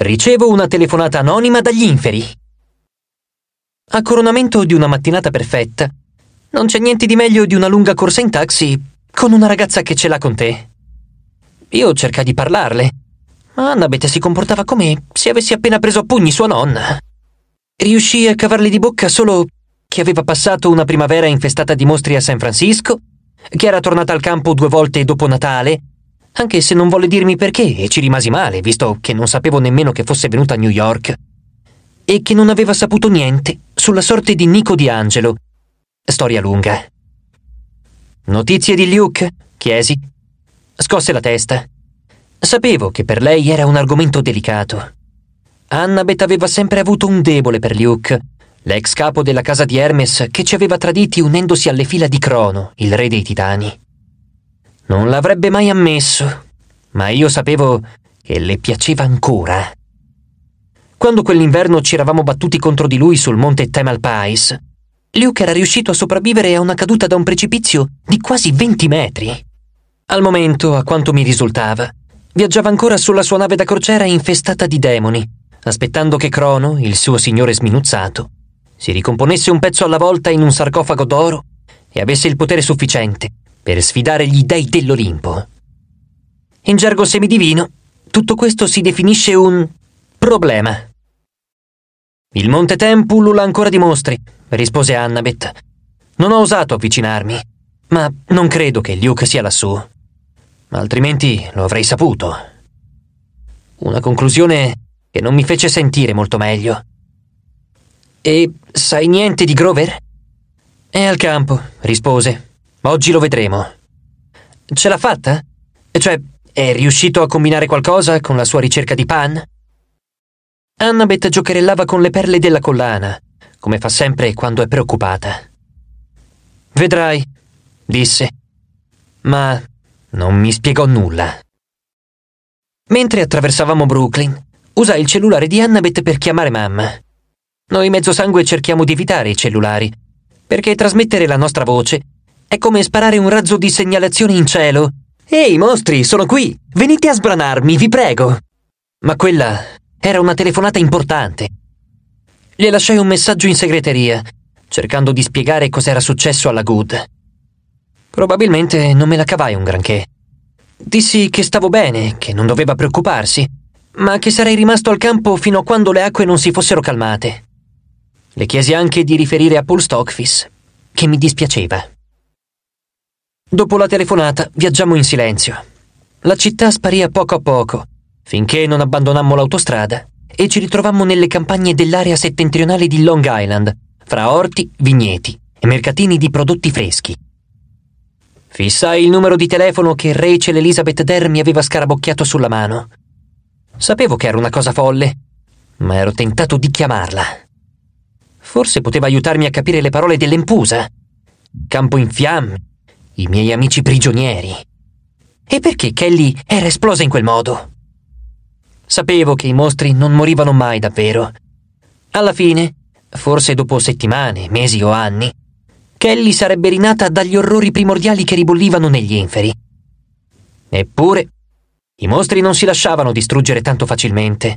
Ricevo una telefonata anonima dagli inferi. A coronamento di una mattinata perfetta, non c'è niente di meglio di una lunga corsa in taxi con una ragazza che ce l'ha con te. Io cercai di parlarle, ma Annabeth si comportava come se avessi appena preso a pugni sua nonna. Riuscii a cavarle di bocca solo che aveva passato una primavera infestata di mostri a San Francisco, che era tornata al campo due volte dopo Natale anche se non volle dirmi perché e ci rimasi male, visto che non sapevo nemmeno che fosse venuta a New York e che non aveva saputo niente sulla sorte di Nico di Angelo. Storia lunga. Notizie di Luke? chiesi. Scosse la testa. Sapevo che per lei era un argomento delicato. Annabeth aveva sempre avuto un debole per Luke, l'ex capo della casa di Hermes che ci aveva traditi unendosi alle fila di Crono, il re dei titani. Non l'avrebbe mai ammesso, ma io sapevo che le piaceva ancora. Quando quell'inverno ci eravamo battuti contro di lui sul monte Temal Pais, Luke era riuscito a sopravvivere a una caduta da un precipizio di quasi 20 metri. Al momento, a quanto mi risultava, viaggiava ancora sulla sua nave da crociera infestata di demoni, aspettando che Crono, il suo signore sminuzzato, si ricomponesse un pezzo alla volta in un sarcofago d'oro e avesse il potere sufficiente per sfidare gli dei dell'Olimpo. In gergo semidivino, tutto questo si definisce un problema. Il Monte Tempulula ancora dimostri, rispose Annabeth. Non ho osato avvicinarmi, ma non credo che Luke sia lassù. Altrimenti lo avrei saputo. Una conclusione che non mi fece sentire molto meglio. E sai niente di Grover? È al campo, rispose, Oggi lo vedremo. Ce l'ha fatta? Cioè, è riuscito a combinare qualcosa con la sua ricerca di Pan? Annabeth giocherellava con le perle della collana, come fa sempre quando è preoccupata. Vedrai, disse, ma non mi spiegò nulla. Mentre attraversavamo Brooklyn, usai il cellulare di Annabeth per chiamare mamma. Noi mezzosangue cerchiamo di evitare i cellulari, perché trasmettere la nostra voce è come sparare un razzo di segnalazione in cielo. Ehi, mostri, sono qui! Venite a sbranarmi, vi prego! Ma quella era una telefonata importante. Le lasciai un messaggio in segreteria, cercando di spiegare cos'era successo alla Good. Probabilmente non me la cavai un granché. Dissi che stavo bene, che non doveva preoccuparsi, ma che sarei rimasto al campo fino a quando le acque non si fossero calmate. Le chiesi anche di riferire a Paul Stockfish, che mi dispiaceva. Dopo la telefonata viaggiammo in silenzio. La città sparì a poco a poco, finché non abbandonammo l'autostrada e ci ritrovammo nelle campagne dell'area settentrionale di Long Island, fra orti, vigneti e mercatini di prodotti freschi. Fissai il numero di telefono che Rachel Elizabeth Dare mi aveva scarabocchiato sulla mano. Sapevo che era una cosa folle, ma ero tentato di chiamarla. Forse poteva aiutarmi a capire le parole dell'empusa. Campo in fiamme, i miei amici prigionieri. E perché Kelly era esplosa in quel modo? Sapevo che i mostri non morivano mai davvero. Alla fine, forse dopo settimane, mesi o anni, Kelly sarebbe rinata dagli orrori primordiali che ribollivano negli inferi. Eppure, i mostri non si lasciavano distruggere tanto facilmente,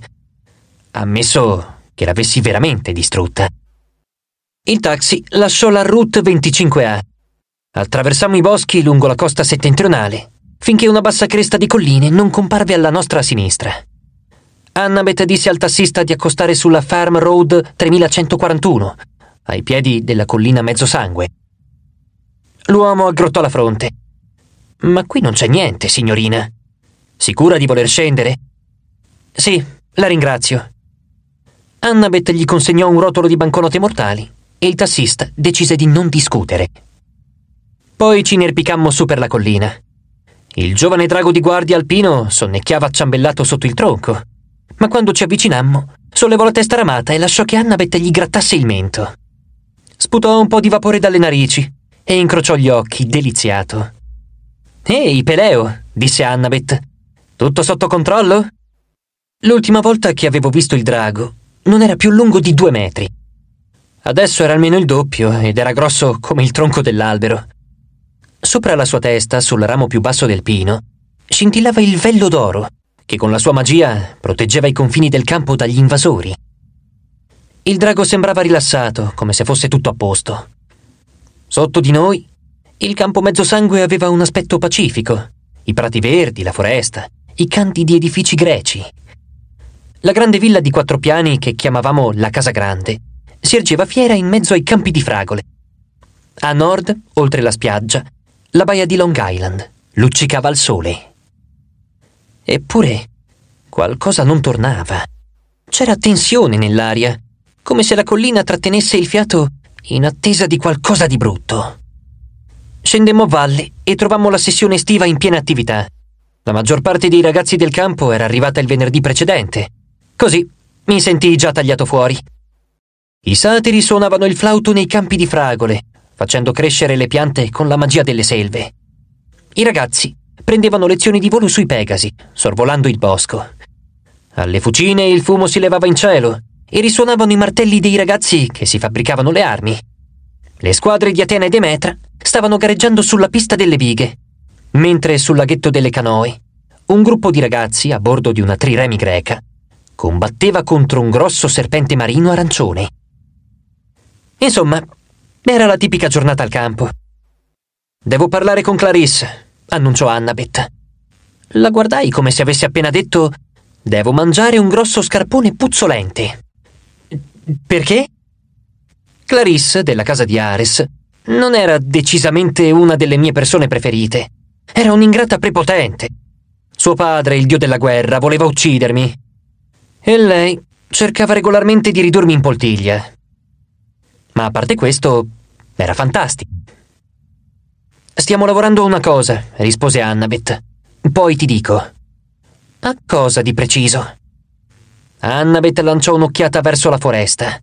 ammesso che l'avessi veramente distrutta. Il taxi lasciò la Route 25A Attraversammo i boschi lungo la costa settentrionale, finché una bassa cresta di colline non comparve alla nostra sinistra. Annabeth disse al tassista di accostare sulla Farm Road 3141, ai piedi della collina Mezzosangue. L'uomo aggrottò la fronte. Ma qui non c'è niente, signorina. Sicura di voler scendere? Sì, la ringrazio. Annabeth gli consegnò un rotolo di banconote mortali e il tassista decise di non discutere poi ci inerpicammo su per la collina. Il giovane drago di guardia alpino sonnecchiava acciambellato sotto il tronco, ma quando ci avvicinammo sollevò la testa ramata e lasciò che Annabeth gli grattasse il mento. Sputò un po' di vapore dalle narici e incrociò gli occhi, deliziato. Ehi, Peleo, disse Annabeth, tutto sotto controllo? L'ultima volta che avevo visto il drago non era più lungo di due metri. Adesso era almeno il doppio ed era grosso come il tronco dell'albero. Sopra la sua testa, sul ramo più basso del pino, scintillava il vello d'oro, che con la sua magia proteggeva i confini del campo dagli invasori. Il drago sembrava rilassato, come se fosse tutto a posto. Sotto di noi, il campo mezzosangue aveva un aspetto pacifico, i prati verdi, la foresta, i canti di edifici greci. La grande villa di quattro piani che chiamavamo la Casa Grande si ergeva fiera in mezzo ai campi di fragole. A nord, oltre la spiaggia, la baia di Long Island luccicava al sole. Eppure qualcosa non tornava. C'era tensione nell'aria, come se la collina trattenesse il fiato in attesa di qualcosa di brutto. Scendemmo a valle e trovammo la sessione estiva in piena attività. La maggior parte dei ragazzi del campo era arrivata il venerdì precedente. Così mi sentii già tagliato fuori. I satiri suonavano il flauto nei campi di fragole facendo crescere le piante con la magia delle selve. I ragazzi prendevano lezioni di volo sui Pegasi, sorvolando il bosco. Alle fucine il fumo si levava in cielo e risuonavano i martelli dei ragazzi che si fabbricavano le armi. Le squadre di Atena e Demetra stavano gareggiando sulla pista delle bighe, mentre sul laghetto delle canoe un gruppo di ragazzi a bordo di una triremi greca combatteva contro un grosso serpente marino arancione. Insomma, era la tipica giornata al campo. Devo parlare con Clarisse, annunciò Annabeth. La guardai come se avesse appena detto Devo mangiare un grosso scarpone puzzolente. Perché? Clarisse, della casa di Ares, non era decisamente una delle mie persone preferite. Era un'ingrata prepotente. Suo padre, il dio della guerra, voleva uccidermi. E lei cercava regolarmente di ridurmi in poltiglia ma a parte questo era fantastico. Stiamo lavorando a una cosa, rispose Annabeth. Poi ti dico. A cosa di preciso? Annabeth lanciò un'occhiata verso la foresta.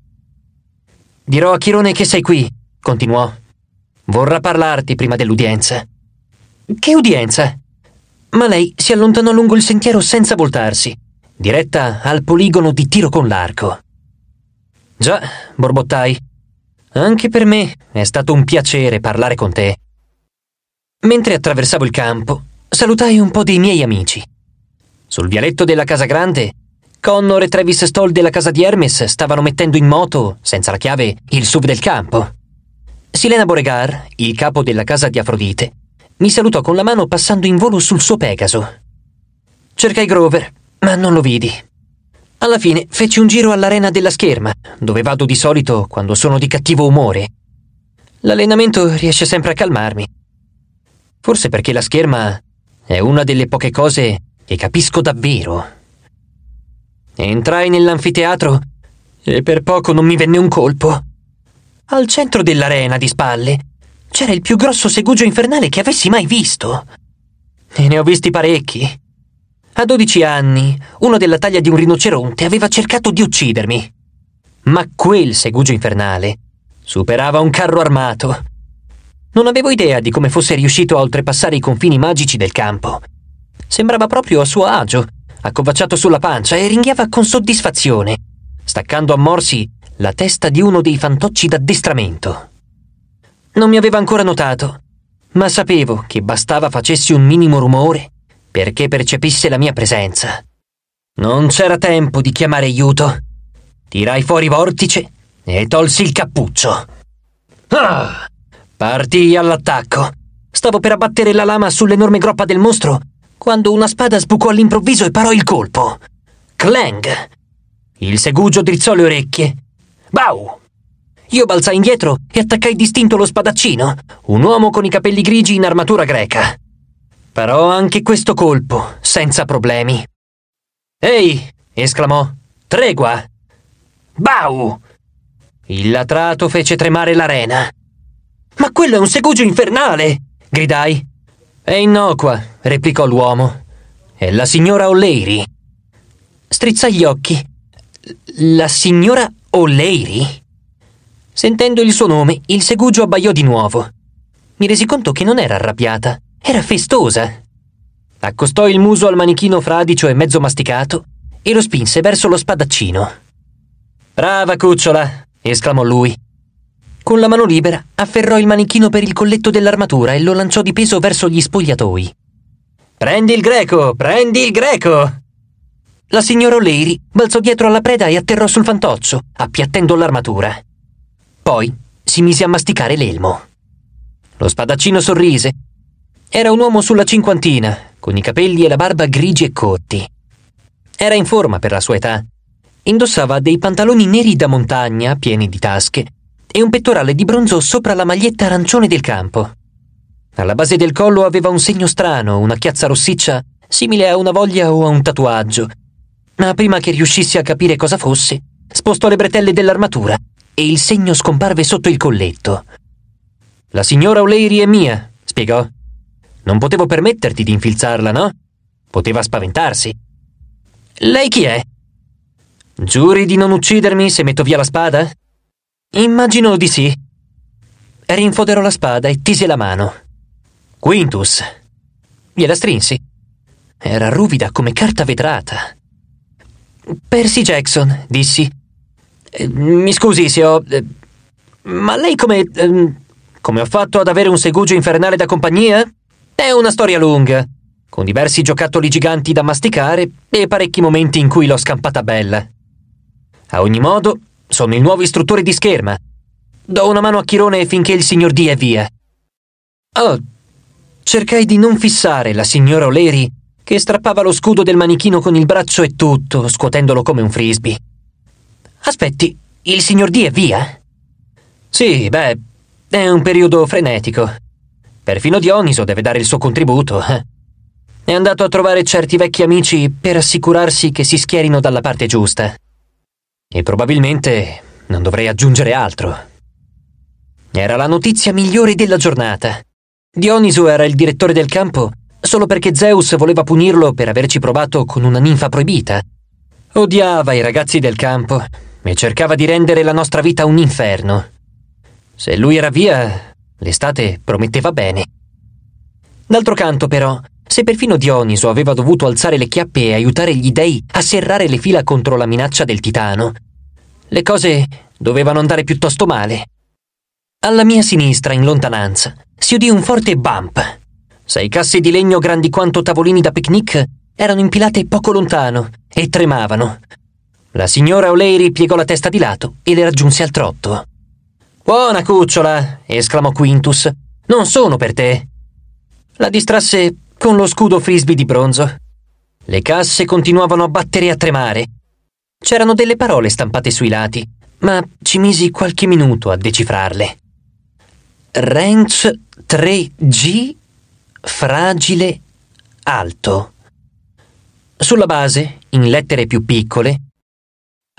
Dirò a Chirone che sei qui, continuò. Vorrà parlarti prima dell'udienza. Che udienza? Ma lei si allontanò lungo il sentiero senza voltarsi, diretta al poligono di tiro con l'arco. Già, borbottai, anche per me è stato un piacere parlare con te. Mentre attraversavo il campo, salutai un po' dei miei amici. Sul vialetto della Casa Grande, Connor e Travis Stoll della casa di Hermes stavano mettendo in moto, senza la chiave, il sub del campo. Silena Boregar, il capo della casa di Afrodite, mi salutò con la mano passando in volo sul suo Pegaso. Cercai Grover, ma non lo vidi. Alla fine feci un giro all'arena della scherma, dove vado di solito quando sono di cattivo umore. L'allenamento riesce sempre a calmarmi. Forse perché la scherma è una delle poche cose che capisco davvero. Entrai nell'anfiteatro e per poco non mi venne un colpo. Al centro dell'arena, di spalle, c'era il più grosso segugio infernale che avessi mai visto. E ne ho visti parecchi. A 12 anni, uno della taglia di un rinoceronte aveva cercato di uccidermi. Ma quel segugio infernale superava un carro armato. Non avevo idea di come fosse riuscito a oltrepassare i confini magici del campo. Sembrava proprio a suo agio, accovacciato sulla pancia e ringhiava con soddisfazione, staccando a morsi la testa di uno dei fantocci d'addestramento. Non mi aveva ancora notato, ma sapevo che bastava facessi un minimo rumore perché percepisse la mia presenza. Non c'era tempo di chiamare aiuto. Tirai fuori vortice e tolsi il cappuccio. Ah! Partii all'attacco. Stavo per abbattere la lama sull'enorme groppa del mostro quando una spada sbucò all'improvviso e parò il colpo. Clang! Il segugio drizzò le orecchie. Bau! Io balzai indietro e attaccai distinto lo spadaccino, un uomo con i capelli grigi in armatura greca. Sparò anche questo colpo, senza problemi. Ehi! esclamò. Tregua! Bau! Il latrato fece tremare l'arena. Ma quello è un segugio infernale! gridai. È innocua, replicò l'uomo. È la signora O'Leary. Strizzai gli occhi. La signora O'Leary? Sentendo il suo nome, il segugio abbaiò di nuovo. Mi resi conto che non era arrabbiata. Era festosa. Accostò il muso al manichino fradicio e mezzo masticato e lo spinse verso lo spadaccino. Brava cucciola! esclamò lui. Con la mano libera afferrò il manichino per il colletto dell'armatura e lo lanciò di peso verso gli spogliatoi. Prendi il greco! Prendi il greco! La signora O'Leary balzò dietro alla preda e atterrò sul fantoccio, appiattendo l'armatura. Poi si mise a masticare l'elmo. Lo spadaccino sorrise era un uomo sulla cinquantina, con i capelli e la barba grigi e corti. Era in forma per la sua età. Indossava dei pantaloni neri da montagna, pieni di tasche, e un pettorale di bronzo sopra la maglietta arancione del campo. Alla base del collo aveva un segno strano, una chiazza rossiccia, simile a una voglia o a un tatuaggio. Ma prima che riuscisse a capire cosa fosse, spostò le bretelle dell'armatura e il segno scomparve sotto il colletto. La signora O'Leary è mia, spiegò. Non potevo permetterti di infilzarla, no? Poteva spaventarsi. Lei chi è? Giuri di non uccidermi se metto via la spada? Immagino di sì. Rinfoderò la spada e tise la mano. Quintus. Gliela strinsi. Era ruvida come carta vetrata. Percy Jackson, dissi. Eh, mi scusi se ho... Eh, ma lei come... Ehm, come ho fatto ad avere un segugio infernale da compagnia? È una storia lunga, con diversi giocattoli giganti da masticare e parecchi momenti in cui l'ho scampata bella. A ogni modo, sono il nuovo istruttore di scherma. Do una mano a Chirone finché il signor D è via. Oh, cercai di non fissare la signora Oleri che strappava lo scudo del manichino con il braccio e tutto, scuotendolo come un frisbee. Aspetti, il signor D è via? Sì, beh, è un periodo frenetico. Perfino Dioniso deve dare il suo contributo. Eh. È andato a trovare certi vecchi amici per assicurarsi che si schierino dalla parte giusta. E probabilmente non dovrei aggiungere altro. Era la notizia migliore della giornata. Dioniso era il direttore del campo solo perché Zeus voleva punirlo per averci provato con una ninfa proibita. Odiava i ragazzi del campo e cercava di rendere la nostra vita un inferno. Se lui era via, L'estate prometteva bene. D'altro canto, però, se perfino Dioniso aveva dovuto alzare le chiappe e aiutare gli dei a serrare le fila contro la minaccia del titano, le cose dovevano andare piuttosto male. Alla mia sinistra, in lontananza, si udì un forte bump. Sei casse di legno grandi quanto tavolini da picnic erano impilate poco lontano e tremavano. La signora O'Leary piegò la testa di lato e le raggiunse al trotto. Buona cucciola, esclamò Quintus. Non sono per te. La distrasse con lo scudo frisbee di bronzo. Le casse continuavano a battere e a tremare. C'erano delle parole stampate sui lati, ma ci misi qualche minuto a decifrarle. Ranch 3G fragile alto. Sulla base, in lettere più piccole,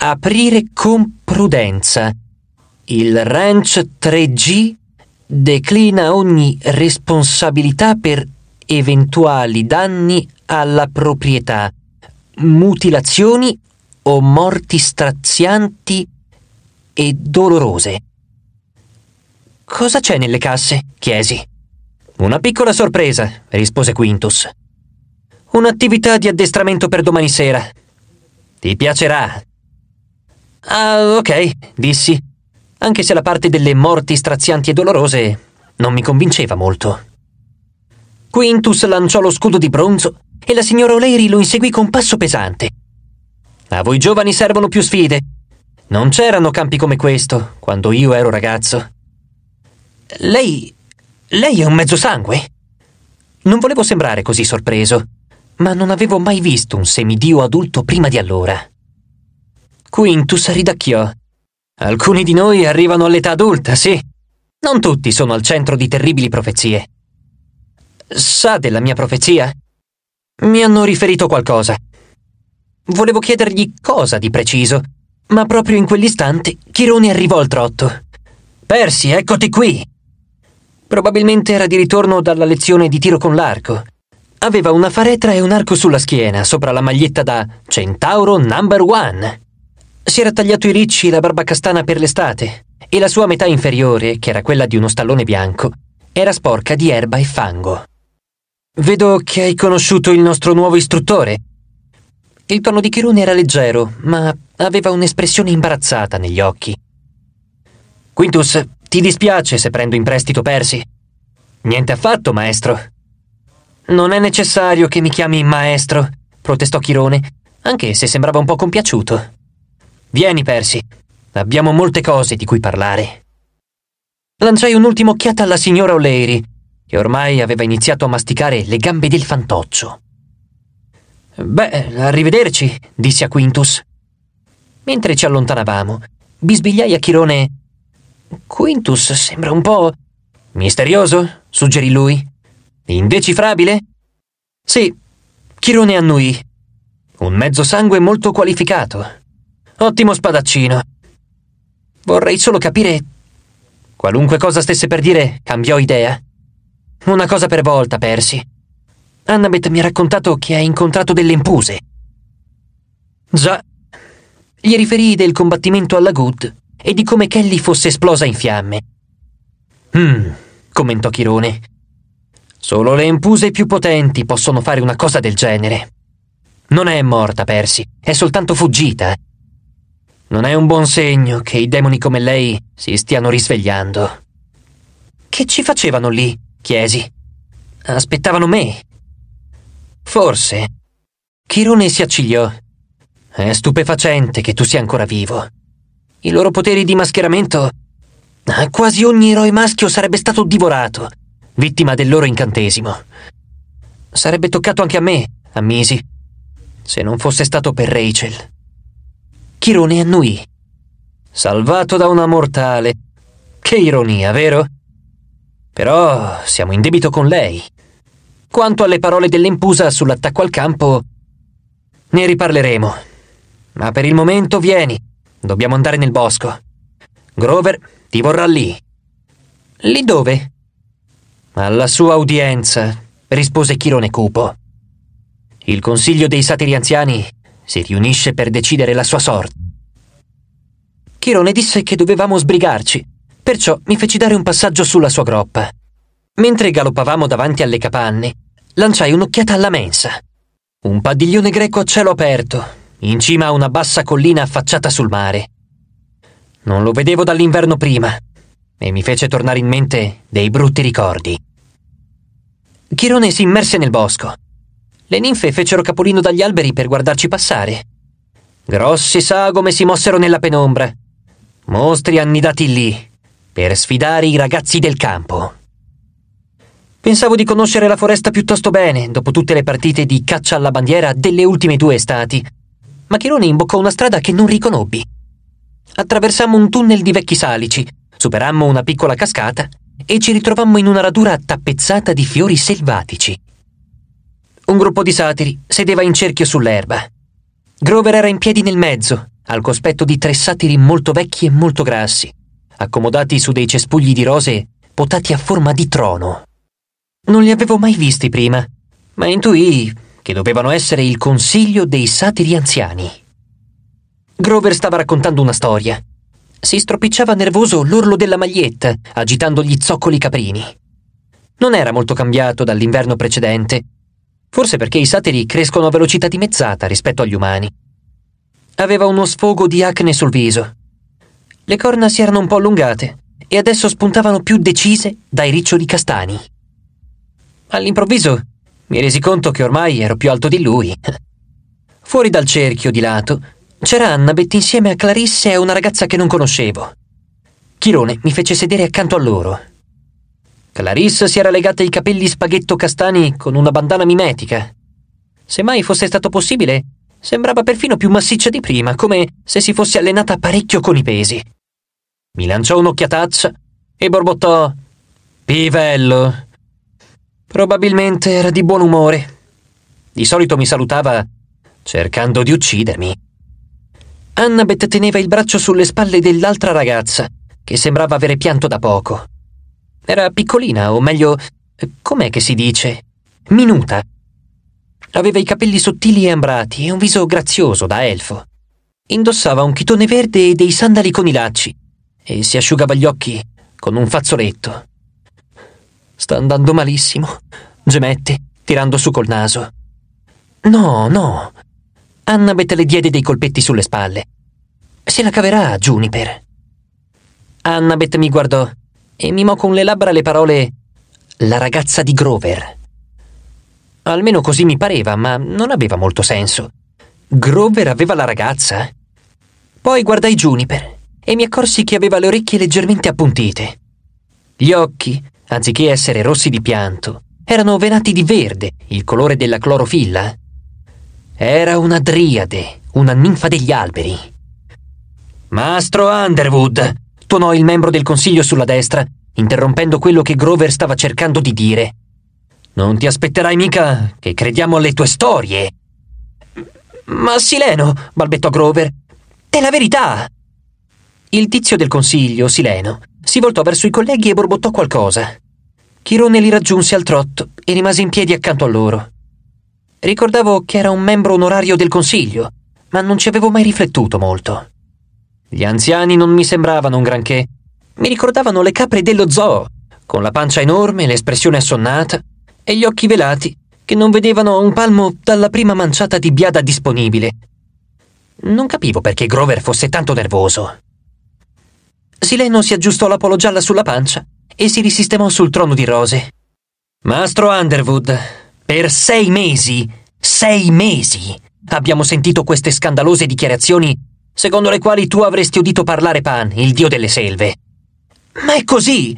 aprire con prudenza il ranch 3G declina ogni responsabilità per eventuali danni alla proprietà, mutilazioni o morti strazianti e dolorose. Cosa c'è nelle casse? chiesi. Una piccola sorpresa, rispose Quintus. Un'attività di addestramento per domani sera. Ti piacerà. Ah, ok, dissi anche se la parte delle morti strazianti e dolorose non mi convinceva molto. Quintus lanciò lo scudo di bronzo e la signora O'Leary lo inseguì con passo pesante. A voi giovani servono più sfide. Non c'erano campi come questo quando io ero ragazzo. Lei. lei è un mezzosangue? Non volevo sembrare così sorpreso, ma non avevo mai visto un semidio adulto prima di allora. Quintus ridacchiò Alcuni di noi arrivano all'età adulta, sì. Non tutti sono al centro di terribili profezie. Sa della mia profezia? Mi hanno riferito qualcosa. Volevo chiedergli cosa di preciso, ma proprio in quell'istante Chirone arrivò al trotto. Persi, eccoti qui! Probabilmente era di ritorno dalla lezione di tiro con l'arco. Aveva una faretra e un arco sulla schiena, sopra la maglietta da Centauro Number One. Si era tagliato i ricci e la barba castana per l'estate, e la sua metà inferiore, che era quella di uno stallone bianco, era sporca di erba e fango. Vedo che hai conosciuto il nostro nuovo istruttore. Il tono di Chirone era leggero, ma aveva un'espressione imbarazzata negli occhi. Quintus, ti dispiace se prendo in prestito Persi? Niente affatto, maestro. Non è necessario che mi chiami maestro, protestò Chirone, anche se sembrava un po' compiaciuto. Vieni, Percy. Abbiamo molte cose di cui parlare. Lanciai un'ultima occhiata alla signora O'Leary, che ormai aveva iniziato a masticare le gambe del fantoccio. Beh, arrivederci, disse a Quintus. Mentre ci allontanavamo, bisbigliai a Chirone. Quintus sembra un po'. misterioso, suggerì lui. Indecifrabile? Sì, Chirone annui. Un mezzo sangue molto qualificato, Ottimo spadaccino. Vorrei solo capire... Qualunque cosa stesse per dire, cambiò idea. Una cosa per volta, Percy. Annabeth mi ha raccontato che ha incontrato delle impuse. Già. Gli riferii del combattimento alla Good e di come Kelly fosse esplosa in fiamme. Hmm, commentò Chirone. Solo le impuse più potenti possono fare una cosa del genere. Non è morta, Percy, è soltanto fuggita. Non è un buon segno che i demoni come lei si stiano risvegliando. Che ci facevano lì? chiesi. Aspettavano me. Forse. Chirone si accigliò. È stupefacente che tu sia ancora vivo. I loro poteri di mascheramento. Ah, quasi ogni eroe maschio sarebbe stato divorato, vittima del loro incantesimo. Sarebbe toccato anche a me, ammisi, se non fosse stato per Rachel. Chirone annui. Salvato da una mortale. Che ironia, vero? Però siamo in debito con lei. Quanto alle parole dell'impusa sull'attacco al campo, ne riparleremo. Ma per il momento vieni. Dobbiamo andare nel bosco. Grover ti vorrà lì. Lì dove? Alla sua udienza, rispose Chirone cupo. Il consiglio dei satiri anziani si riunisce per decidere la sua sorte. Chirone disse che dovevamo sbrigarci, perciò mi feci dare un passaggio sulla sua groppa. Mentre galoppavamo davanti alle capanne, lanciai un'occhiata alla mensa. Un padiglione greco a cielo aperto, in cima a una bassa collina affacciata sul mare. Non lo vedevo dall'inverno prima e mi fece tornare in mente dei brutti ricordi. Chirone si immerse nel bosco le ninfe fecero capolino dagli alberi per guardarci passare. Grossi sagome si mossero nella penombra. Mostri annidati lì, per sfidare i ragazzi del campo. Pensavo di conoscere la foresta piuttosto bene, dopo tutte le partite di caccia alla bandiera delle ultime due estati, ma Chirone imboccò una strada che non riconobbi. Attraversammo un tunnel di vecchi salici, superammo una piccola cascata e ci ritrovammo in una radura tappezzata di fiori selvatici. Un gruppo di satiri sedeva in cerchio sull'erba. Grover era in piedi nel mezzo, al cospetto di tre satiri molto vecchi e molto grassi, accomodati su dei cespugli di rose potati a forma di trono. Non li avevo mai visti prima, ma intuì che dovevano essere il consiglio dei satiri anziani. Grover stava raccontando una storia. Si stropicciava nervoso l'orlo della maglietta, agitando gli zoccoli caprini. Non era molto cambiato dall'inverno precedente, forse perché i satiri crescono a velocità dimezzata rispetto agli umani. Aveva uno sfogo di acne sul viso. Le corna si erano un po' allungate e adesso spuntavano più decise dai riccioli castani. All'improvviso mi resi conto che ormai ero più alto di lui. Fuori dal cerchio di lato c'era Annabeth insieme a Clarisse e una ragazza che non conoscevo. Chirone mi fece sedere accanto a loro Clarisse si era legata i capelli spaghetto castani con una bandana mimetica. Se mai fosse stato possibile, sembrava perfino più massiccia di prima, come se si fosse allenata parecchio con i pesi. Mi lanciò un'occhiataccia e borbottò Pivello. Probabilmente era di buon umore. Di solito mi salutava cercando di uccidermi. Annabeth teneva il braccio sulle spalle dell'altra ragazza, che sembrava avere pianto da poco. Era piccolina, o meglio, com'è che si dice? Minuta. Aveva i capelli sottili e ambrati e un viso grazioso da elfo. Indossava un chitone verde e dei sandali con i lacci e si asciugava gli occhi con un fazzoletto. Sta andando malissimo, gemette, tirando su col naso. No, no. Annabeth le diede dei colpetti sulle spalle. Se la caverà, Juniper. Annabeth mi guardò e mimò con le labbra le parole La ragazza di Grover. Almeno così mi pareva, ma non aveva molto senso. Grover aveva la ragazza? Poi guardai Juniper e mi accorsi che aveva le orecchie leggermente appuntite. Gli occhi, anziché essere rossi di pianto, erano venati di verde, il colore della clorofilla. Era una driade, una ninfa degli alberi. Mastro Underwood, tuonò il membro del consiglio sulla destra, interrompendo quello che Grover stava cercando di dire. Non ti aspetterai mica che crediamo alle tue storie. Ma Sileno, balbettò Grover, è la verità. Il tizio del consiglio, Sileno, si voltò verso i colleghi e borbottò qualcosa. Chirone li raggiunse al trotto e rimase in piedi accanto a loro. Ricordavo che era un membro onorario del consiglio, ma non ci avevo mai riflettuto molto. Gli anziani non mi sembravano un granché. Mi ricordavano le capre dello zoo, con la pancia enorme, l'espressione assonnata e gli occhi velati che non vedevano un palmo dalla prima manciata di biada disponibile. Non capivo perché Grover fosse tanto nervoso. Sileno si aggiustò la polo gialla sulla pancia e si risistemò sul trono di rose. Mastro Underwood, per sei mesi, sei mesi, abbiamo sentito queste scandalose dichiarazioni secondo le quali tu avresti udito parlare Pan, il dio delle selve. Ma è così!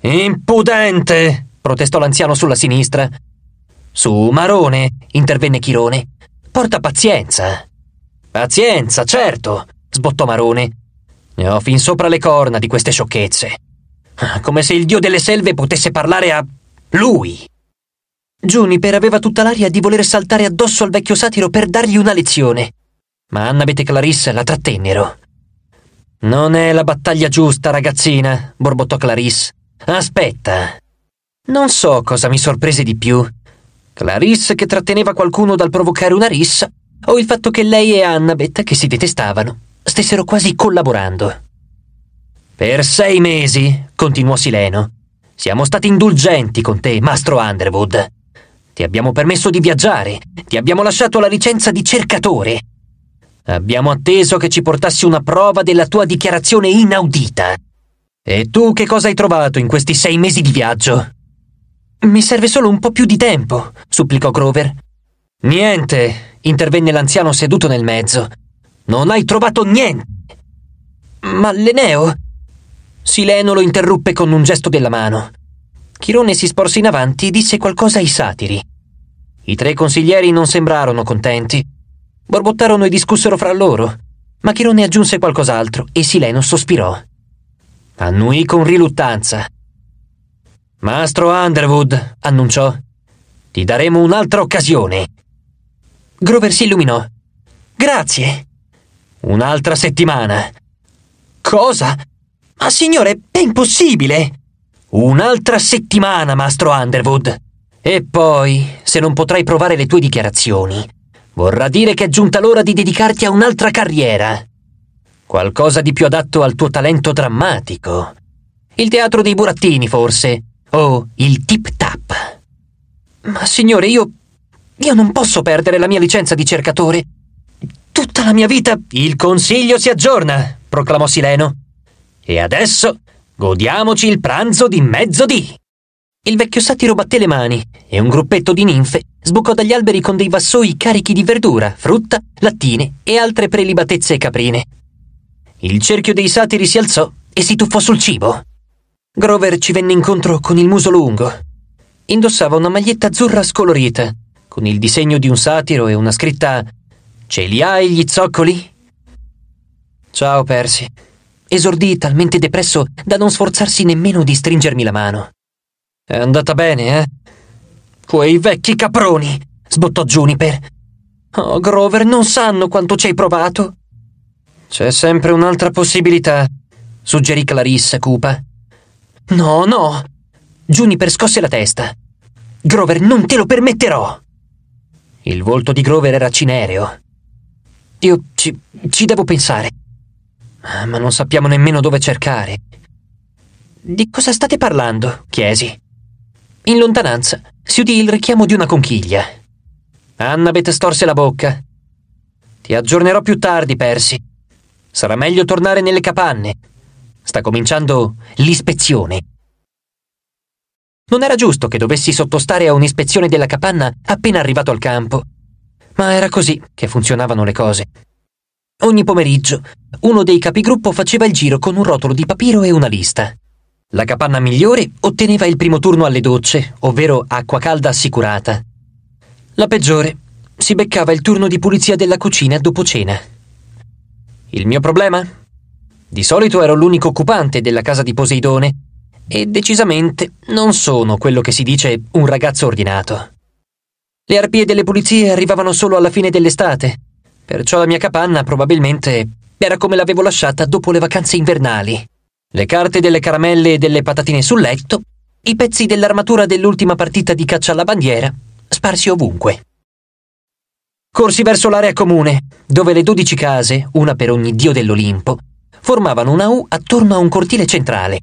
Impudente! protestò l'anziano sulla sinistra. Su, Marone, intervenne Chirone. Porta pazienza. Pazienza, certo, sbottò Marone. Ne ho fin sopra le corna di queste sciocchezze. Ah, come se il dio delle selve potesse parlare a lui. Juniper aveva tutta l'aria di voler saltare addosso al vecchio satiro per dargli una lezione ma Annabeth e Clarisse la trattennero. Non è la battaglia giusta, ragazzina, borbottò Clarisse. Aspetta. Non so cosa mi sorprese di più. Clarisse che tratteneva qualcuno dal provocare una rissa, o il fatto che lei e Annabeth, che si detestavano, stessero quasi collaborando. Per sei mesi, continuò Sileno, siamo stati indulgenti con te, mastro Underwood. Ti abbiamo permesso di viaggiare, ti abbiamo lasciato la licenza di cercatore, Abbiamo atteso che ci portassi una prova della tua dichiarazione inaudita. E tu che cosa hai trovato in questi sei mesi di viaggio? Mi serve solo un po' più di tempo, supplicò Grover. Niente, intervenne l'anziano seduto nel mezzo. Non hai trovato niente. Ma Leneo? Sileno lo interruppe con un gesto della mano. Chirone si sporse in avanti e disse qualcosa ai satiri. I tre consiglieri non sembrarono contenti Borbottarono e discussero fra loro. Machirone aggiunse qualcos'altro e Sileno sospirò. Annuì con riluttanza. Mastro Underwood, annunciò, ti daremo un'altra occasione. Grover si illuminò. Grazie. Un'altra settimana. Cosa? Ma signore, è impossibile. Un'altra settimana, Mastro Underwood. E poi, se non potrai provare le tue dichiarazioni, vorrà dire che è giunta l'ora di dedicarti a un'altra carriera. Qualcosa di più adatto al tuo talento drammatico. Il teatro dei burattini, forse, o il tip-tap. Ma signore, io... io non posso perdere la mia licenza di cercatore. Tutta la mia vita... Il consiglio si aggiorna, proclamò Sileno. E adesso godiamoci il pranzo di mezzodì. Il vecchio satiro batté le mani e un gruppetto di ninfe sbucò dagli alberi con dei vassoi carichi di verdura, frutta, lattine e altre prelibatezze caprine. Il cerchio dei satiri si alzò e si tuffò sul cibo. Grover ci venne incontro con il muso lungo. Indossava una maglietta azzurra scolorita, con il disegno di un satiro e una scritta Ce li hai gli zoccoli? Ciao Percy. Esordì talmente depresso da non sforzarsi nemmeno di stringermi la mano. È andata bene, eh? Quei vecchi caproni! sbottò Juniper. Oh, Grover, non sanno quanto ci hai provato. C'è sempre un'altra possibilità, suggerì Clarissa cupa. No, no! Juniper scosse la testa. Grover, non te lo permetterò! Il volto di Grover era cinereo. Io ci, ci devo pensare. Ah, ma non sappiamo nemmeno dove cercare. Di cosa state parlando? chiesi. In lontananza si udì il richiamo di una conchiglia. Annabeth storse la bocca. Ti aggiornerò più tardi, Percy. Sarà meglio tornare nelle capanne. Sta cominciando l'ispezione. Non era giusto che dovessi sottostare a un'ispezione della capanna appena arrivato al campo, ma era così che funzionavano le cose. Ogni pomeriggio uno dei capigruppo faceva il giro con un rotolo di papiro e una lista. La capanna migliore otteneva il primo turno alle docce, ovvero acqua calda assicurata. La peggiore si beccava il turno di pulizia della cucina dopo cena. Il mio problema? Di solito ero l'unico occupante della casa di Poseidone e decisamente non sono quello che si dice un ragazzo ordinato. Le arpie delle pulizie arrivavano solo alla fine dell'estate, perciò la mia capanna probabilmente era come l'avevo lasciata dopo le vacanze invernali le carte delle caramelle e delle patatine sul letto, i pezzi dell'armatura dell'ultima partita di caccia alla bandiera, sparsi ovunque. Corsi verso l'area comune, dove le dodici case, una per ogni dio dell'Olimpo, formavano una U attorno a un cortile centrale.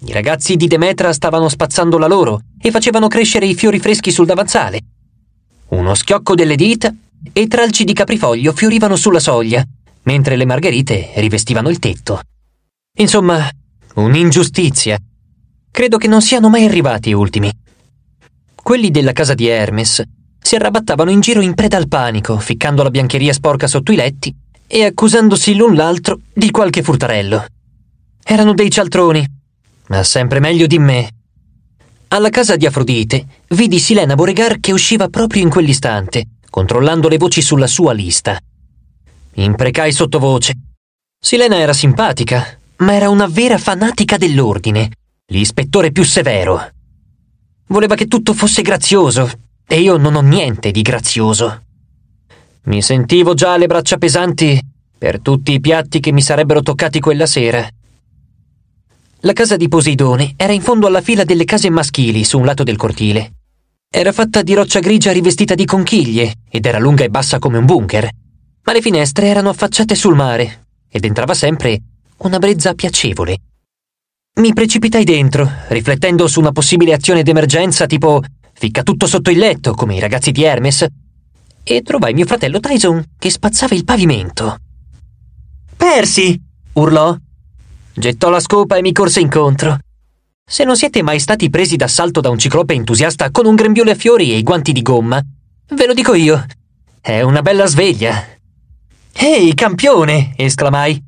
I ragazzi di Demetra stavano spazzando la loro e facevano crescere i fiori freschi sul davanzale. Uno schiocco delle dita e tralci di caprifoglio fiorivano sulla soglia, mentre le margherite rivestivano il tetto. Insomma, un'ingiustizia. Credo che non siano mai arrivati ultimi. Quelli della casa di Hermes si arrabattavano in giro in preda al panico, ficcando la biancheria sporca sotto i letti e accusandosi l'un l'altro di qualche furtarello. Erano dei cialtroni, ma sempre meglio di me. Alla casa di Afrodite vidi Silena Boregar che usciva proprio in quell'istante, controllando le voci sulla sua lista. Imprecai sottovoce. Silena era simpatica, ma era una vera fanatica dell'ordine, l'ispettore più severo. Voleva che tutto fosse grazioso, e io non ho niente di grazioso. Mi sentivo già le braccia pesanti per tutti i piatti che mi sarebbero toccati quella sera. La casa di Poseidone era in fondo alla fila delle case maschili su un lato del cortile. Era fatta di roccia grigia rivestita di conchiglie ed era lunga e bassa come un bunker, ma le finestre erano affacciate sul mare ed entrava sempre una brezza piacevole. Mi precipitai dentro, riflettendo su una possibile azione d'emergenza tipo ficca tutto sotto il letto, come i ragazzi di Hermes, e trovai mio fratello Tyson che spazzava il pavimento. Persi! urlò. Gettò la scopa e mi corse incontro. Se non siete mai stati presi d'assalto da un ciclope entusiasta con un grembiule a fiori e i guanti di gomma, ve lo dico io. È una bella sveglia. Ehi, campione! esclamai.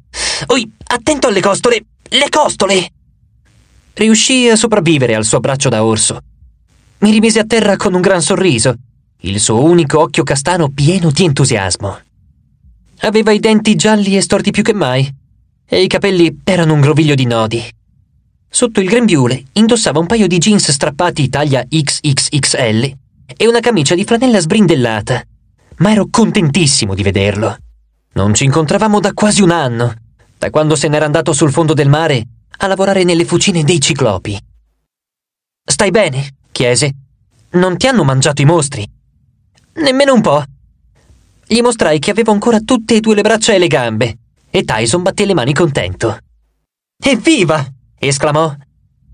Oi, Attento alle costole! Le costole! Riuscii a sopravvivere al suo abbraccio da orso. Mi rimise a terra con un gran sorriso, il suo unico occhio castano pieno di entusiasmo. Aveva i denti gialli e storti più che mai, e i capelli erano un groviglio di nodi. Sotto il grembiule indossava un paio di jeans strappati taglia XXXL e una camicia di flanella sbrindellata, ma ero contentissimo di vederlo. Non ci incontravamo da quasi un anno da quando se n'era andato sul fondo del mare a lavorare nelle fucine dei ciclopi. Stai bene? chiese. Non ti hanno mangiato i mostri? Nemmeno un po'. Gli mostrai che avevo ancora tutte e due le braccia e le gambe, e Tyson batté le mani contento. Evviva! esclamò.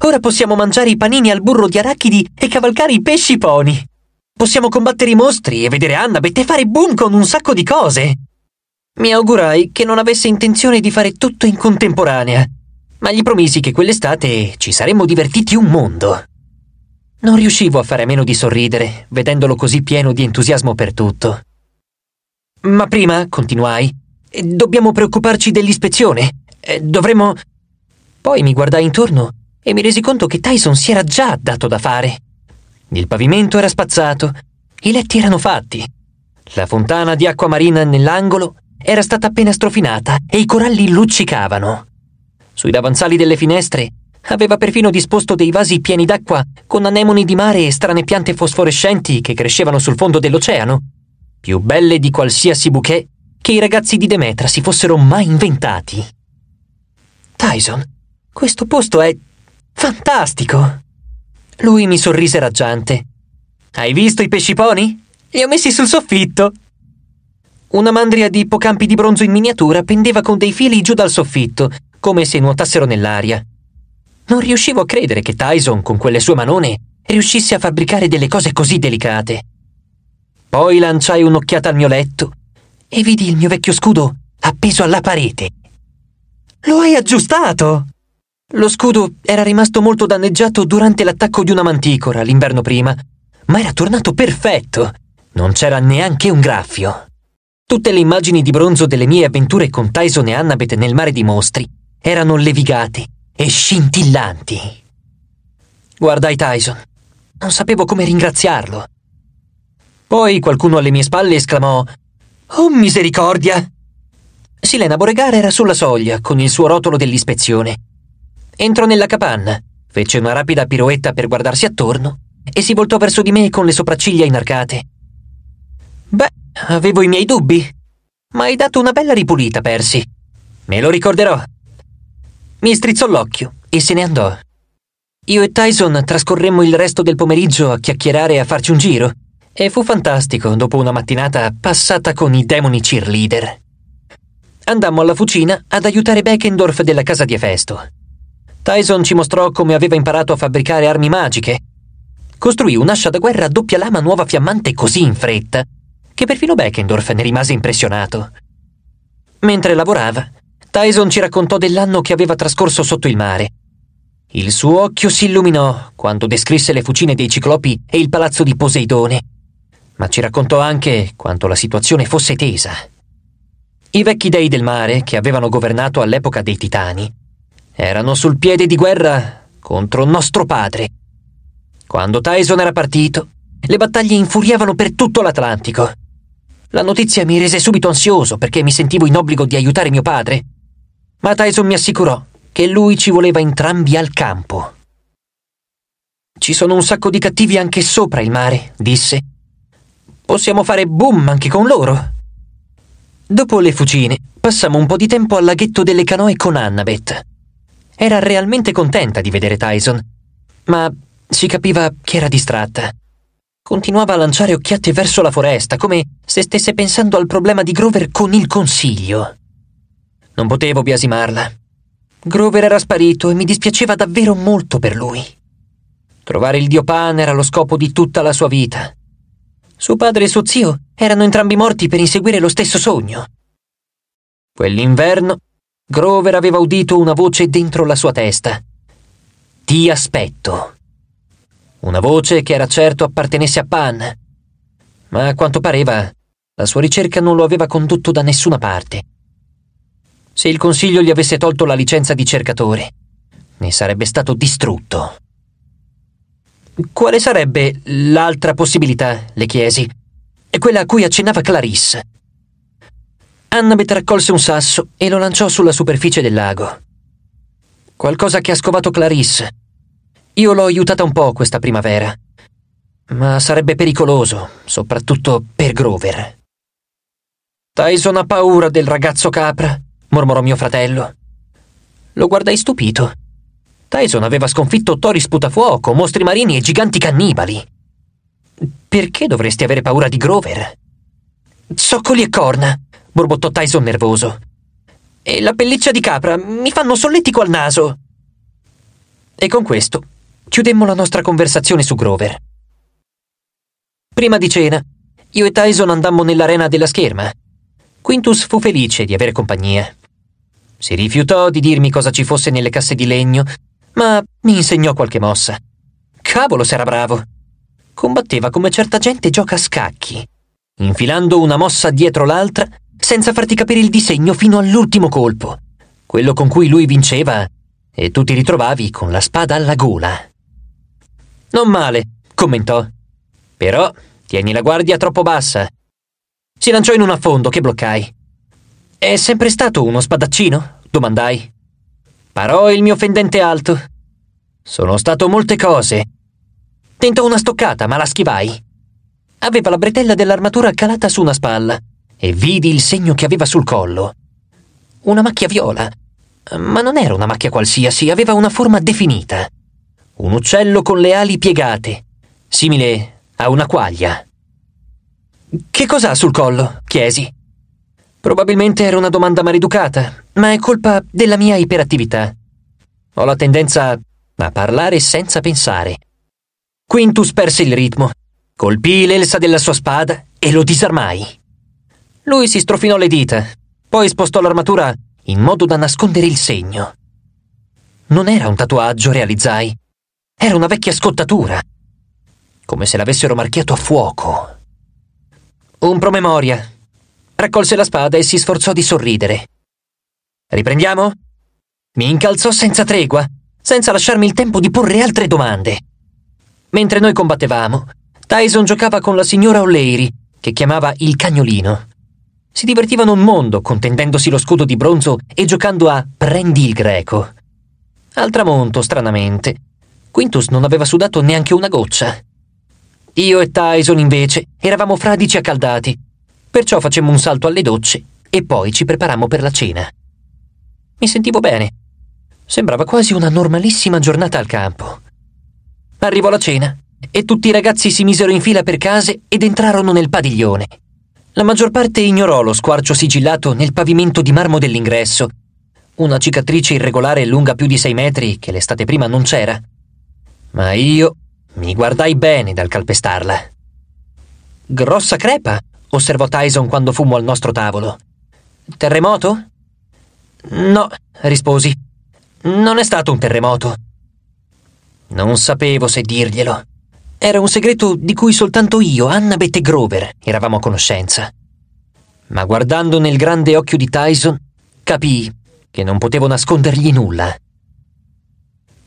Ora possiamo mangiare i panini al burro di arachidi e cavalcare i pesci poni. Possiamo combattere i mostri e vedere Annabeth e fare boom con un sacco di cose. Mi augurai che non avesse intenzione di fare tutto in contemporanea, ma gli promisi che quell'estate ci saremmo divertiti un mondo. Non riuscivo a fare a meno di sorridere, vedendolo così pieno di entusiasmo per tutto. Ma prima, continuai, dobbiamo preoccuparci dell'ispezione. Eh, dovremmo... Poi mi guardai intorno e mi resi conto che Tyson si era già dato da fare. Il pavimento era spazzato, i letti erano fatti, la fontana di acqua marina nell'angolo era stata appena strofinata e i coralli luccicavano. Sui davanzali delle finestre aveva perfino disposto dei vasi pieni d'acqua con anemoni di mare e strane piante fosforescenti che crescevano sul fondo dell'oceano, più belle di qualsiasi bouquet che i ragazzi di Demetra si fossero mai inventati. Tyson, questo posto è fantastico! Lui mi sorrise raggiante. Hai visto i pesci poni? Li ho messi sul soffitto! Una mandria di ippocampi di bronzo in miniatura pendeva con dei fili giù dal soffitto, come se nuotassero nell'aria. Non riuscivo a credere che Tyson, con quelle sue manone, riuscisse a fabbricare delle cose così delicate. Poi lanciai un'occhiata al mio letto e vidi il mio vecchio scudo appeso alla parete. Lo hai aggiustato? Lo scudo era rimasto molto danneggiato durante l'attacco di una manticora l'inverno prima, ma era tornato perfetto. Non c'era neanche un graffio. Tutte le immagini di bronzo delle mie avventure con Tyson e Annabeth nel mare di mostri erano levigate e scintillanti. Guardai Tyson. Non sapevo come ringraziarlo. Poi qualcuno alle mie spalle esclamò Oh misericordia! Silena Boregar era sulla soglia con il suo rotolo dell'ispezione. Entrò nella capanna, fece una rapida piroetta per guardarsi attorno e si voltò verso di me con le sopracciglia inarcate. Beh, Avevo i miei dubbi, ma hai dato una bella ripulita, Percy. Me lo ricorderò. Mi strizzò l'occhio e se ne andò. Io e Tyson trascorremmo il resto del pomeriggio a chiacchierare e a farci un giro, e fu fantastico dopo una mattinata passata con i demoni cheerleader. Andammo alla fucina ad aiutare Beckendorf della casa di Efesto. Tyson ci mostrò come aveva imparato a fabbricare armi magiche. Costruì un'ascia da guerra a doppia lama nuova fiammante così in fretta che perfino Beckendorf ne rimase impressionato. Mentre lavorava, Tyson ci raccontò dell'anno che aveva trascorso sotto il mare. Il suo occhio si illuminò quando descrisse le fucine dei ciclopi e il palazzo di Poseidone, ma ci raccontò anche quanto la situazione fosse tesa. I vecchi dei del mare, che avevano governato all'epoca dei titani, erano sul piede di guerra contro nostro padre. Quando Tyson era partito, le battaglie infuriavano per tutto l'Atlantico. La notizia mi rese subito ansioso perché mi sentivo in obbligo di aiutare mio padre, ma Tyson mi assicurò che lui ci voleva entrambi al campo. Ci sono un sacco di cattivi anche sopra il mare, disse. Possiamo fare boom anche con loro. Dopo le fucine, passammo un po' di tempo al laghetto delle canoe con Annabeth. Era realmente contenta di vedere Tyson, ma si capiva che era distratta. Continuava a lanciare occhiate verso la foresta, come se stesse pensando al problema di Grover con il consiglio. Non potevo biasimarla. Grover era sparito e mi dispiaceva davvero molto per lui. Trovare il dio Pan era lo scopo di tutta la sua vita. Suo padre e suo zio erano entrambi morti per inseguire lo stesso sogno. Quell'inverno, Grover aveva udito una voce dentro la sua testa. Ti aspetto. Una voce che era certo appartenesse a Pan. Ma a quanto pareva, la sua ricerca non lo aveva condotto da nessuna parte. Se il Consiglio gli avesse tolto la licenza di cercatore, ne sarebbe stato distrutto. Quale sarebbe l'altra possibilità? le chiesi. Quella a cui accennava Clarisse. Annabeth raccolse un sasso e lo lanciò sulla superficie del lago. Qualcosa che ha scovato Clarisse io l'ho aiutata un po' questa primavera, ma sarebbe pericoloso, soprattutto per Grover. Tyson ha paura del ragazzo capra, mormorò mio fratello. Lo guardai stupito. Tyson aveva sconfitto tori sputafuoco, mostri marini e giganti cannibali. Perché dovresti avere paura di Grover? Zoccoli e corna, borbottò Tyson nervoso. E la pelliccia di capra mi fanno solletico al naso. E con questo Chiudemmo la nostra conversazione su Grover. Prima di cena, io e Tyson andammo nell'arena della scherma. Quintus fu felice di aver compagnia. Si rifiutò di dirmi cosa ci fosse nelle casse di legno, ma mi insegnò qualche mossa. Cavolo, se era bravo! Combatteva come certa gente gioca a scacchi, infilando una mossa dietro l'altra senza farti capire il disegno fino all'ultimo colpo, quello con cui lui vinceva e tu ti ritrovavi con la spada alla gola. Non male, commentò. Però tieni la guardia troppo bassa. Si lanciò in un affondo che bloccai. È sempre stato uno spadaccino? domandai. Parò il mio fendente alto. Sono stato molte cose. Tentò una stoccata, ma la schivai. Aveva la bretella dell'armatura calata su una spalla e vidi il segno che aveva sul collo. Una macchia viola, ma non era una macchia qualsiasi, aveva una forma definita un uccello con le ali piegate, simile a una quaglia. Che cos'ha sul collo? chiesi. Probabilmente era una domanda maleducata, ma è colpa della mia iperattività. Ho la tendenza a parlare senza pensare. Quintus perse il ritmo, colpì l'elsa della sua spada e lo disarmai. Lui si strofinò le dita, poi spostò l'armatura in modo da nascondere il segno. Non era un tatuaggio, realizzai. Era una vecchia scottatura, come se l'avessero marchiato a fuoco. Un promemoria. Raccolse la spada e si sforzò di sorridere. Riprendiamo? Mi incalzò senza tregua, senza lasciarmi il tempo di porre altre domande. Mentre noi combattevamo, Tyson giocava con la signora O'Leary, che chiamava il cagnolino. Si divertivano un mondo contendendosi lo scudo di bronzo e giocando a Prendi il greco. Al tramonto, stranamente, Quintus non aveva sudato neanche una goccia. Io e Tyson, invece, eravamo fradici accaldati, perciò facemmo un salto alle docce e poi ci preparammo per la cena. Mi sentivo bene. Sembrava quasi una normalissima giornata al campo. Arrivò la cena e tutti i ragazzi si misero in fila per case ed entrarono nel padiglione. La maggior parte ignorò lo squarcio sigillato nel pavimento di marmo dell'ingresso, una cicatrice irregolare lunga più di sei metri che l'estate prima non c'era ma io mi guardai bene dal calpestarla. Grossa crepa, osservò Tyson quando fummo al nostro tavolo. Terremoto? No, risposi. Non è stato un terremoto. Non sapevo se dirglielo. Era un segreto di cui soltanto io, Annabeth e Grover eravamo a conoscenza. Ma guardando nel grande occhio di Tyson, capii che non potevo nascondergli nulla.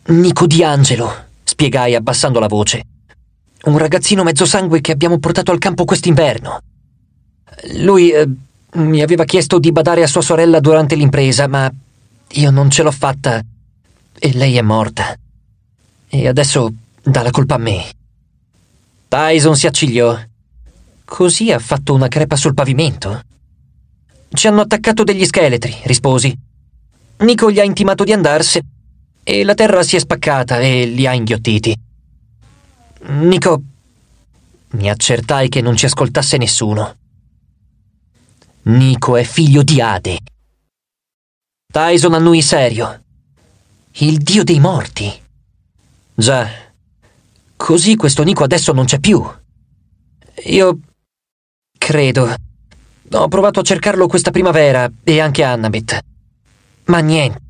Nico di Angelo, spiegai abbassando la voce. Un ragazzino mezzo sangue che abbiamo portato al campo quest'inverno. Lui eh, mi aveva chiesto di badare a sua sorella durante l'impresa, ma io non ce l'ho fatta e lei è morta. E adesso dà la colpa a me. Tyson si accigliò. Così ha fatto una crepa sul pavimento. Ci hanno attaccato degli scheletri, risposi. Nico gli ha intimato di andarsene e la terra si è spaccata e li ha inghiottiti. Nico... Mi accertai che non ci ascoltasse nessuno. Nico è figlio di Ade. Tyson annui serio. Il dio dei morti. Già, così questo Nico adesso non c'è più. Io... credo. Ho provato a cercarlo questa primavera e anche a Annabeth. Ma niente.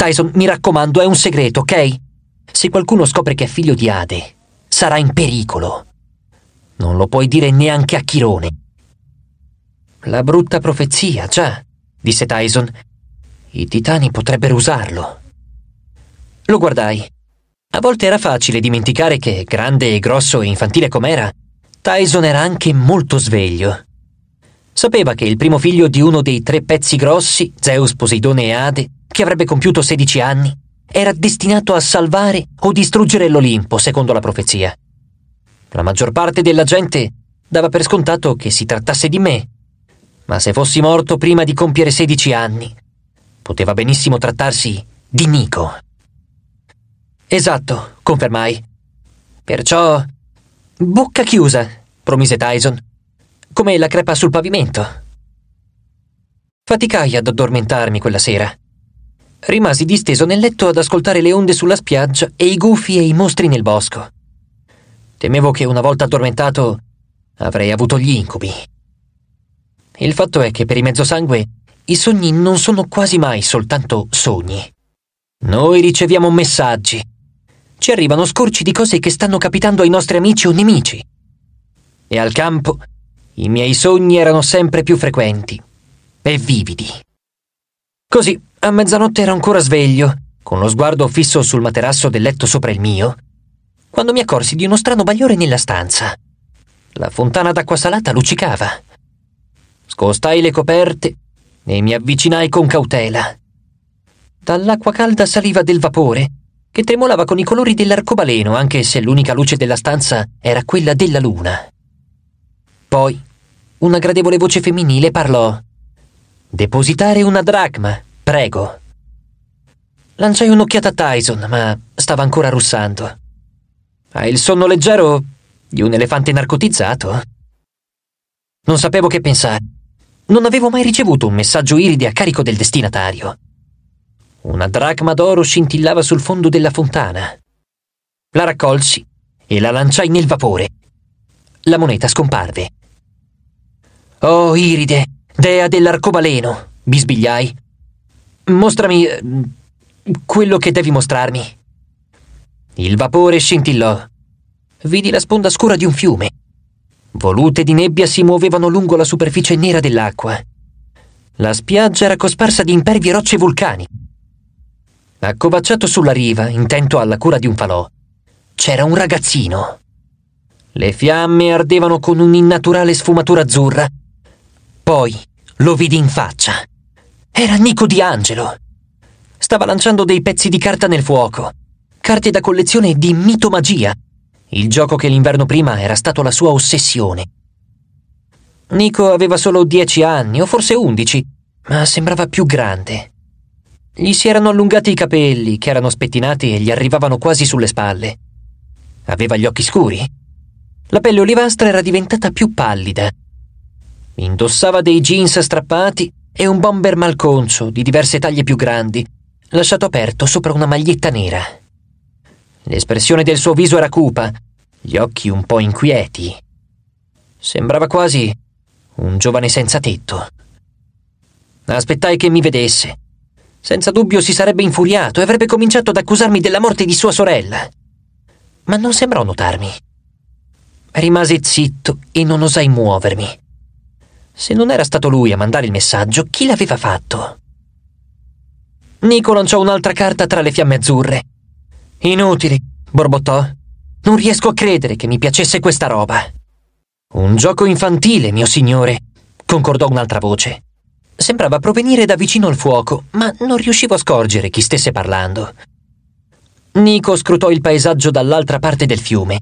Tyson, mi raccomando, è un segreto, ok? Se qualcuno scopre che è figlio di Ade, sarà in pericolo. Non lo puoi dire neanche a Chirone. La brutta profezia, già, disse Tyson. I titani potrebbero usarlo. Lo guardai. A volte era facile dimenticare che, grande e grosso e infantile com'era, Tyson era anche molto sveglio. Sapeva che il primo figlio di uno dei tre pezzi grossi, Zeus, Poseidone e Ade, che avrebbe compiuto 16 anni, era destinato a salvare o distruggere l'Olimpo, secondo la profezia. La maggior parte della gente dava per scontato che si trattasse di me, ma se fossi morto prima di compiere 16 anni, poteva benissimo trattarsi di Nico. Esatto, confermai. Perciò... Bocca chiusa, promise Tyson come la crepa sul pavimento. Faticai ad addormentarmi quella sera. Rimasi disteso nel letto ad ascoltare le onde sulla spiaggia e i gufi e i mostri nel bosco. Temevo che una volta addormentato avrei avuto gli incubi. Il fatto è che per i mezzosangue i sogni non sono quasi mai soltanto sogni. Noi riceviamo messaggi. Ci arrivano scorci di cose che stanno capitando ai nostri amici o nemici. E al campo i miei sogni erano sempre più frequenti e vividi. Così, a mezzanotte ero ancora sveglio, con lo sguardo fisso sul materasso del letto sopra il mio, quando mi accorsi di uno strano bagliore nella stanza. La fontana d'acqua salata luccicava. Scostai le coperte e mi avvicinai con cautela. Dall'acqua calda saliva del vapore, che tremolava con i colori dell'arcobaleno, anche se l'unica luce della stanza era quella della luna. Poi una gradevole voce femminile parlò. Depositare una dracma, prego. Lanciai un'occhiata a Tyson, ma stava ancora russando. Hai il sonno leggero di un elefante narcotizzato? Non sapevo che pensare. Non avevo mai ricevuto un messaggio iride a carico del destinatario. Una dracma d'oro scintillava sul fondo della fontana. La raccolsi e la lanciai nel vapore. La moneta scomparve. Oh Iride, dea dell'arcobaleno, bisbigliai. Mostrami eh, quello che devi mostrarmi. Il vapore scintillò. Vidi la sponda scura di un fiume. Volute di nebbia si muovevano lungo la superficie nera dell'acqua. La spiaggia era cosparsa di impervie rocce vulcani. Accovacciato sulla riva, intento alla cura di un falò, c'era un ragazzino. Le fiamme ardevano con un'innaturale sfumatura azzurra poi lo vidi in faccia. Era Nico Di Angelo. Stava lanciando dei pezzi di carta nel fuoco. Carte da collezione di mitomagia, il gioco che l'inverno prima era stato la sua ossessione. Nico aveva solo dieci anni, o forse undici, ma sembrava più grande. Gli si erano allungati i capelli, che erano spettinati e gli arrivavano quasi sulle spalle. Aveva gli occhi scuri. La pelle olivastra era diventata più pallida Indossava dei jeans strappati e un bomber malconcio di diverse taglie più grandi, lasciato aperto sopra una maglietta nera. L'espressione del suo viso era cupa, gli occhi un po' inquieti. Sembrava quasi un giovane senza tetto. Aspettai che mi vedesse. Senza dubbio si sarebbe infuriato e avrebbe cominciato ad accusarmi della morte di sua sorella. Ma non sembrò notarmi. Rimase zitto e non osai muovermi. Se non era stato lui a mandare il messaggio, chi l'aveva fatto? Nico lanciò un'altra carta tra le fiamme azzurre. Inutili, borbottò. Non riesco a credere che mi piacesse questa roba. Un gioco infantile, mio signore, concordò un'altra voce. Sembrava provenire da vicino al fuoco, ma non riuscivo a scorgere chi stesse parlando. Nico scrutò il paesaggio dall'altra parte del fiume.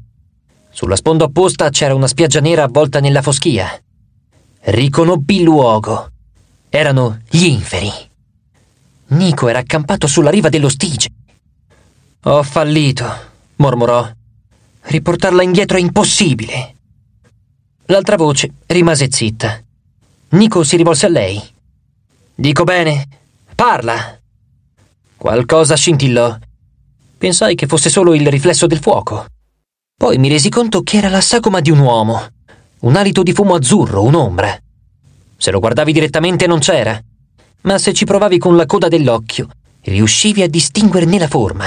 Sulla sponda opposta c'era una spiaggia nera avvolta nella foschia riconobbi il luogo. Erano gli inferi. Nico era accampato sulla riva dello Stige. Ho fallito, mormorò. Riportarla indietro è impossibile. L'altra voce rimase zitta. Nico si rivolse a lei. Dico bene, parla. Qualcosa scintillò. Pensai che fosse solo il riflesso del fuoco. Poi mi resi conto che era la sagoma di un uomo un alito di fumo azzurro, un'ombra. Se lo guardavi direttamente non c'era, ma se ci provavi con la coda dell'occhio, riuscivi a distinguerne la forma.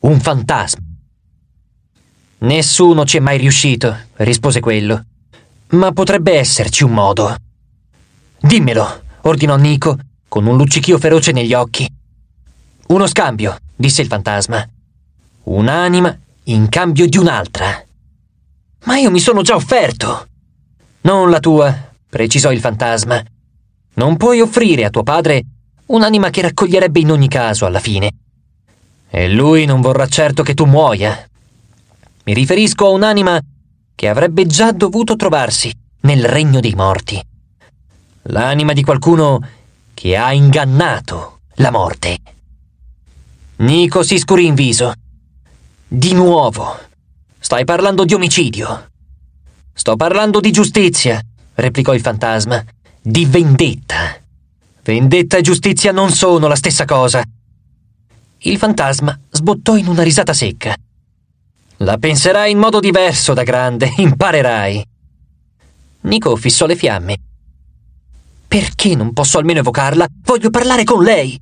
Un fantasma. Nessuno ci è mai riuscito, rispose quello. Ma potrebbe esserci un modo. Dimmelo, ordinò Nico, con un luccichio feroce negli occhi. Uno scambio, disse il fantasma. Un'anima in cambio di un'altra. Ma io mi sono già offerto. Non la tua, precisò il fantasma. Non puoi offrire a tuo padre un'anima che raccoglierebbe in ogni caso alla fine. E lui non vorrà certo che tu muoia. Mi riferisco a un'anima che avrebbe già dovuto trovarsi nel regno dei morti. L'anima di qualcuno che ha ingannato la morte. Nico si scurì in viso. Di nuovo Stai parlando di omicidio. Sto parlando di giustizia, replicò il fantasma. Di vendetta. Vendetta e giustizia non sono la stessa cosa. Il fantasma sbottò in una risata secca. La penserai in modo diverso da grande, imparerai. Nico fissò le fiamme. Perché non posso almeno evocarla? Voglio parlare con lei.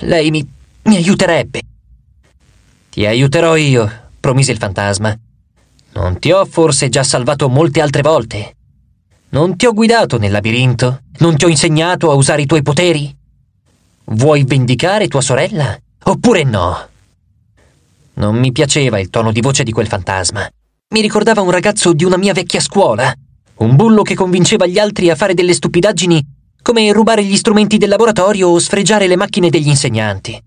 Lei mi, mi aiuterebbe. Ti aiuterò io, promise il fantasma. Non ti ho forse già salvato molte altre volte? Non ti ho guidato nel labirinto? Non ti ho insegnato a usare i tuoi poteri? Vuoi vendicare tua sorella? Oppure no? Non mi piaceva il tono di voce di quel fantasma. Mi ricordava un ragazzo di una mia vecchia scuola, un bullo che convinceva gli altri a fare delle stupidaggini come rubare gli strumenti del laboratorio o sfregiare le macchine degli insegnanti.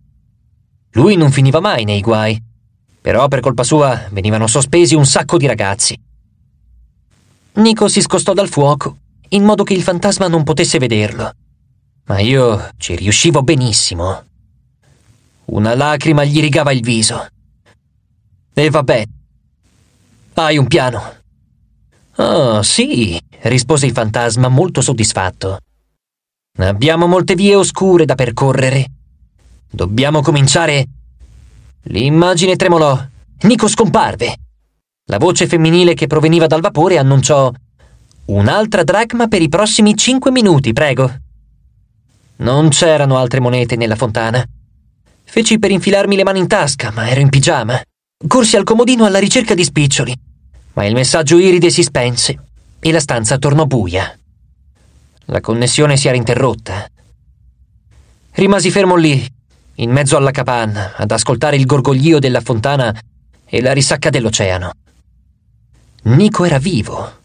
Lui non finiva mai nei guai, però per colpa sua venivano sospesi un sacco di ragazzi. Nico si scostò dal fuoco in modo che il fantasma non potesse vederlo, ma io ci riuscivo benissimo. Una lacrima gli rigava il viso. E vabbè, hai un piano. Oh, sì, rispose il fantasma molto soddisfatto. Abbiamo molte vie oscure da percorrere. Dobbiamo cominciare L'immagine tremolò. Nico scomparve. La voce femminile che proveniva dal vapore annunciò Un'altra dracma per i prossimi cinque minuti, prego. Non c'erano altre monete nella fontana. Feci per infilarmi le mani in tasca, ma ero in pigiama. Corsi al comodino alla ricerca di spiccioli, ma il messaggio iride si spense e la stanza tornò buia. La connessione si era interrotta. Rimasi fermo lì, in mezzo alla capanna, ad ascoltare il gorgoglio della fontana e la risacca dell'oceano. Nico era vivo.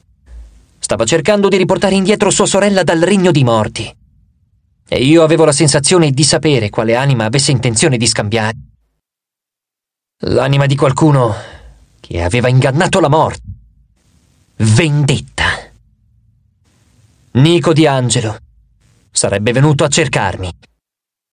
Stava cercando di riportare indietro sua sorella dal regno dei morti. E io avevo la sensazione di sapere quale anima avesse intenzione di scambiare. L'anima di qualcuno che aveva ingannato la morte. Vendetta. Nico di Angelo sarebbe venuto a cercarmi.